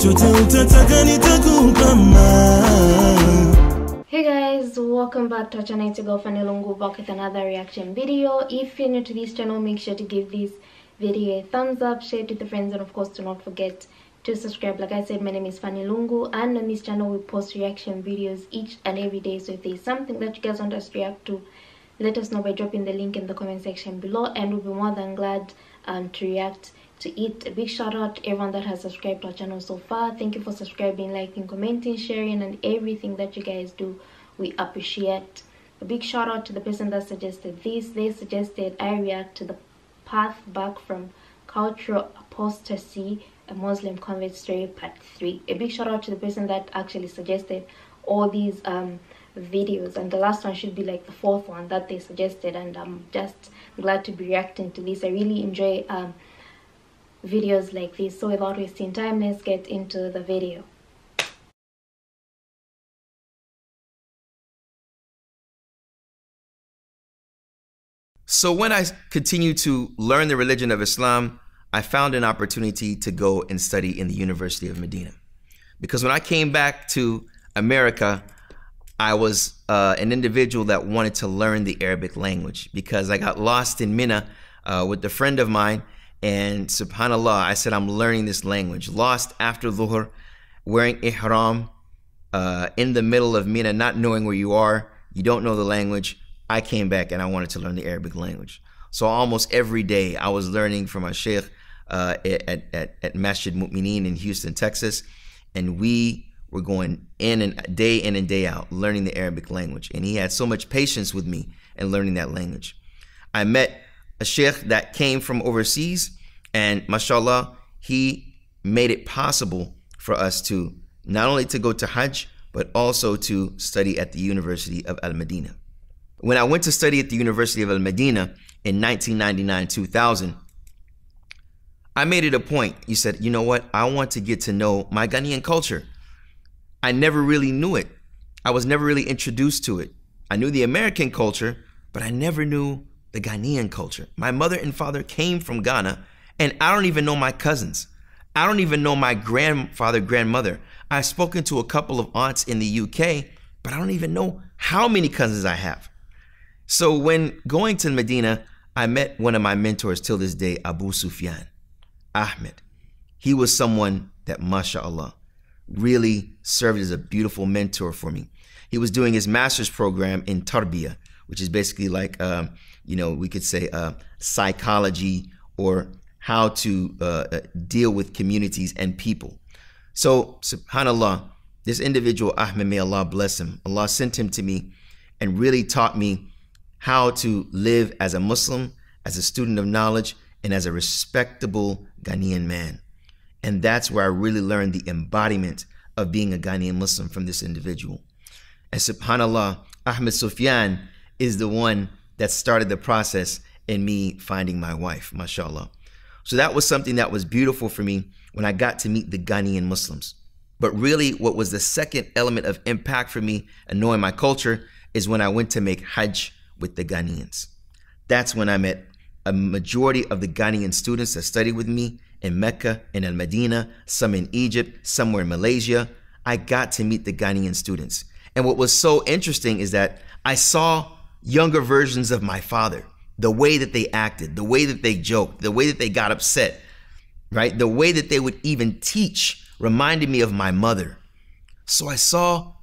Hey guys, welcome back to channel. It's Your Girlfriend Elungu back with another reaction video. If you're new to this channel, make sure to give this video a thumbs up, share it with your friends and of course do not forget to subscribe like i said my name is fanny lungu and on this channel we post reaction videos each and every day so if there's something that you guys want us to react to let us know by dropping the link in the comment section below and we'll be more than glad um, to react to it. A big shout out to everyone that has subscribed to our channel so far. Thank you for subscribing, liking, commenting, sharing, and everything that you guys do. We appreciate. A big shout out to the person that suggested this. They suggested I react to the path back from cultural apostasy, a Muslim convert story, part three. A big shout out to the person that actually suggested all these um, videos and the last one should be like the fourth one that they suggested and i'm just glad to be reacting to this i really enjoy um, videos like this. So without wasting time, let's get into the video. So when I continued to learn the religion of Islam, I found an opportunity to go and study in the University of Medina. Because when I came back to America, I was uh, an individual that wanted to learn the Arabic language because I got lost in Mina uh, with a friend of mine and subhanAllah, I said, I'm learning this language. Lost after Dhuhr, wearing ihram, uh, in the middle of Mina, not knowing where you are. You don't know the language. I came back and I wanted to learn the Arabic language. So almost every day I was learning from my sheikh uh, at, at, at Masjid Mu'mineen in Houston, Texas. And we were going in and day in and day out learning the Arabic language. And he had so much patience with me in learning that language. I met a sheikh that came from overseas, and mashallah, he made it possible for us to not only to go to Hajj, but also to study at the University of Al Medina. When I went to study at the University of Al Medina in 1999 2000, I made it a point. You said, you know what? I want to get to know my Ghanaian culture. I never really knew it. I was never really introduced to it. I knew the American culture, but I never knew the Ghanaian culture. My mother and father came from Ghana, and I don't even know my cousins. I don't even know my grandfather, grandmother. I've spoken to a couple of aunts in the UK, but I don't even know how many cousins I have. So when going to Medina, I met one of my mentors till this day, Abu Sufyan, Ahmed. He was someone that, mashallah, really served as a beautiful mentor for me. He was doing his master's program in Tarbiyah, which is basically like um, you know, we could say uh, psychology or how to uh, uh, deal with communities and people. So, subhanAllah, this individual, Ahmed, may Allah bless him, Allah sent him to me and really taught me how to live as a Muslim, as a student of knowledge, and as a respectable Ghanaian man. And that's where I really learned the embodiment of being a Ghanaian Muslim from this individual. And subhanAllah, Ahmed Sufyan is the one that started the process in me finding my wife, mashallah. So that was something that was beautiful for me when I got to meet the Ghanaian Muslims. But really, what was the second element of impact for me and knowing my culture is when I went to make Hajj with the Ghanaians. That's when I met a majority of the Ghanaian students that studied with me in Mecca and in Medina, some in Egypt, somewhere in Malaysia. I got to meet the Ghanaian students. And what was so interesting is that I saw younger versions of my father, the way that they acted, the way that they joked, the way that they got upset, right? The way that they would even teach reminded me of my mother. So I saw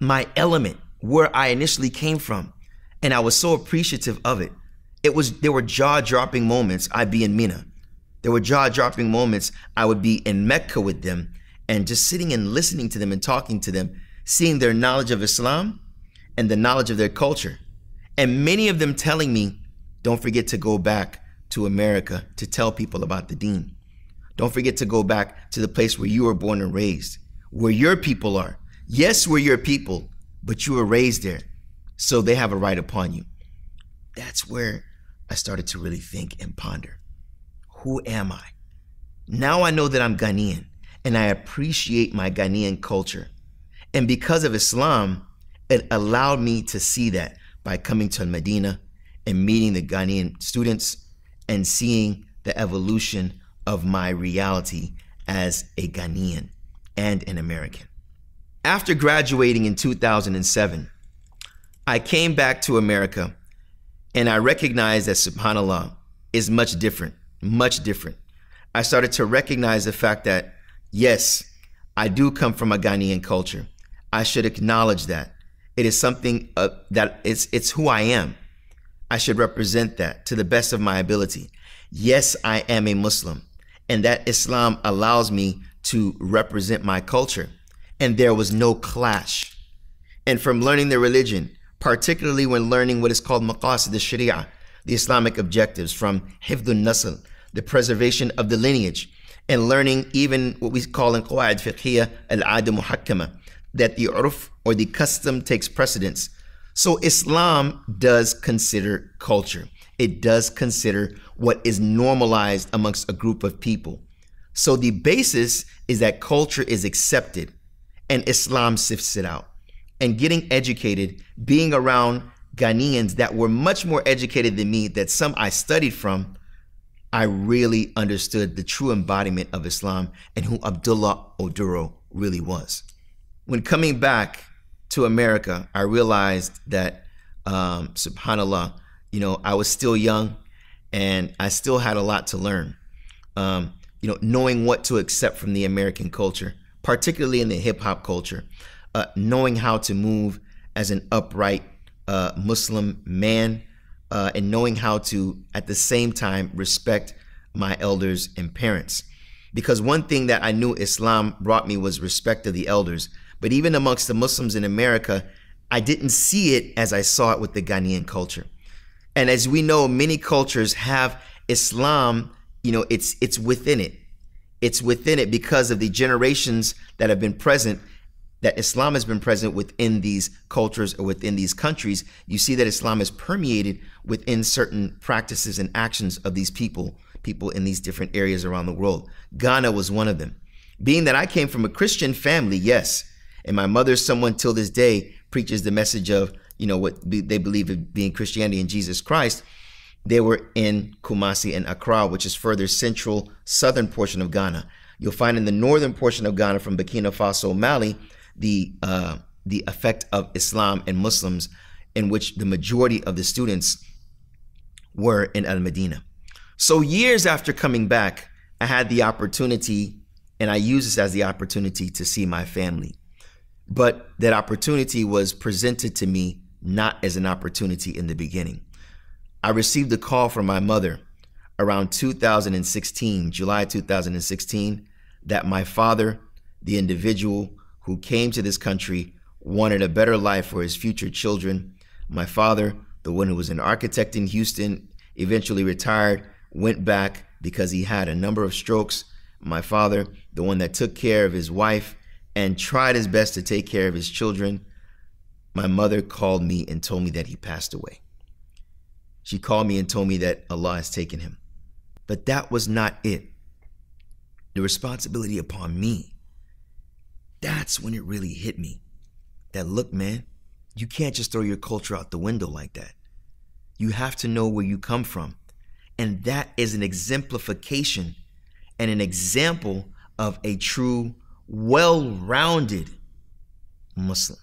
my element where I initially came from, and I was so appreciative of it. It was there were jaw-dropping moments I'd be in Mina. There were jaw-dropping moments I would be in Mecca with them and just sitting and listening to them and talking to them, seeing their knowledge of Islam and the knowledge of their culture and many of them telling me, don't forget to go back to America to tell people about the dean. Don't forget to go back to the place where you were born and raised, where your people are. Yes, we're your people, but you were raised there. So they have a right upon you. That's where I started to really think and ponder. Who am I? Now I know that I'm Ghanaian and I appreciate my Ghanaian culture. And because of Islam, it allowed me to see that by coming to Medina and meeting the Ghanaian students and seeing the evolution of my reality as a Ghanaian and an American. After graduating in 2007, I came back to America and I recognized that subhanAllah is much different, much different. I started to recognize the fact that, yes, I do come from a Ghanaian culture. I should acknowledge that. It is something uh, that it's it's who I am. I should represent that to the best of my ability. Yes, I am a Muslim, and that Islam allows me to represent my culture. And there was no clash. And from learning the religion, particularly when learning what is called maqasid al-sharia, the Islamic objectives from hifdun nasl, the preservation of the lineage, and learning even what we call in qawaid fiqhiyya al-ada muhakkama, that the urf or the custom takes precedence. So Islam does consider culture. It does consider what is normalized amongst a group of people. So the basis is that culture is accepted and Islam sifts it out. And getting educated, being around Ghanaians that were much more educated than me, that some I studied from, I really understood the true embodiment of Islam and who Abdullah Oduro really was when coming back to America, I realized that, um, subhanAllah, you know, I was still young and I still had a lot to learn. Um, you know, knowing what to accept from the American culture, particularly in the hip hop culture, uh, knowing how to move as an upright uh, Muslim man, uh, and knowing how to, at the same time, respect my elders and parents. Because one thing that I knew Islam brought me was respect of the elders but even amongst the Muslims in America, I didn't see it as I saw it with the Ghanaian culture. And as we know, many cultures have Islam, you know, it's it's within it. It's within it because of the generations that have been present that Islam has been present within these cultures or within these countries, you see that Islam is permeated within certain practices and actions of these people, people in these different areas around the world. Ghana was one of them. Being that I came from a Christian family, yes, and my mother someone till this day preaches the message of, you know, what be, they believe in being Christianity and Jesus Christ. They were in Kumasi and Accra, which is further central southern portion of Ghana. You'll find in the northern portion of Ghana from Burkina Faso, Mali, the uh, the effect of Islam and Muslims, in which the majority of the students were in Al Medina. So years after coming back, I had the opportunity, and I used this as the opportunity to see my family. But that opportunity was presented to me not as an opportunity in the beginning. I received a call from my mother around 2016, July 2016, that my father, the individual who came to this country, wanted a better life for his future children. My father, the one who was an architect in Houston, eventually retired, went back because he had a number of strokes. My father, the one that took care of his wife, and tried his best to take care of his children, my mother called me and told me that he passed away. She called me and told me that Allah has taken him. But that was not it. The responsibility upon me. That's when it really hit me. That look, man, you can't just throw your culture out the window like that. You have to know where you come from. And that is an exemplification and an example of a true well rounded Muslim.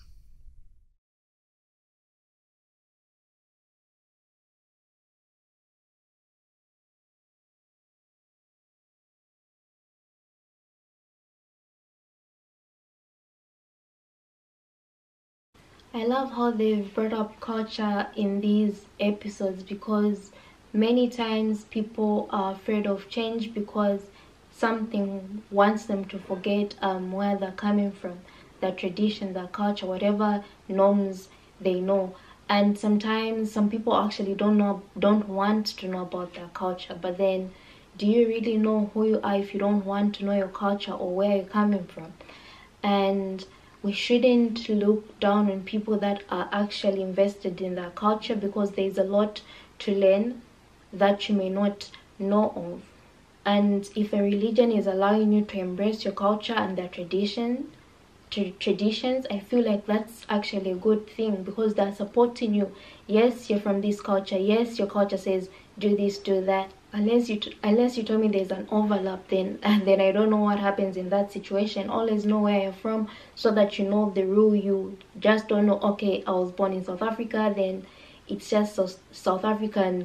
I love how they've brought up culture in these episodes because many times people are afraid of change because something wants them to forget um, where they're coming from, their tradition, their culture, whatever norms they know. And sometimes some people actually don't know, don't want to know about their culture. But then, do you really know who you are if you don't want to know your culture or where you're coming from? And we shouldn't look down on people that are actually invested in their culture because there's a lot to learn that you may not know of and if a religion is allowing you to embrace your culture and their tradition, traditions, I feel like that's actually a good thing because they're supporting you. Yes, you're from this culture. Yes, your culture says do this, do that. Unless you t- unless you tell me there's an overlap, then and then I don't know what happens in that situation. Always know where you're from so that you know the rule. You just don't know. Okay, I was born in South Africa, then it's just South African.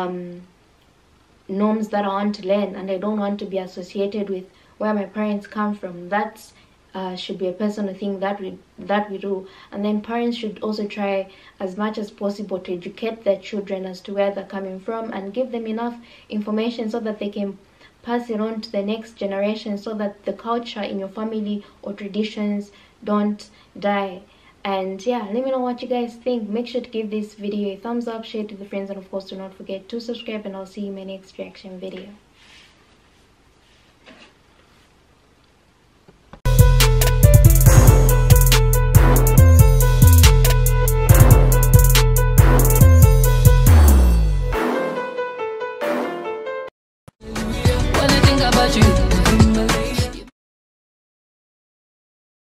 Um, norms that I want to learn and I don't want to be associated with where my parents come from. That uh, should be a personal thing that we that we do. And then parents should also try as much as possible to educate their children as to where they're coming from and give them enough information so that they can pass it on to the next generation so that the culture in your family or traditions don't die and yeah let me know what you guys think make sure to give this video a thumbs up share it with friends and of course do not forget to subscribe and i'll see you in my next reaction video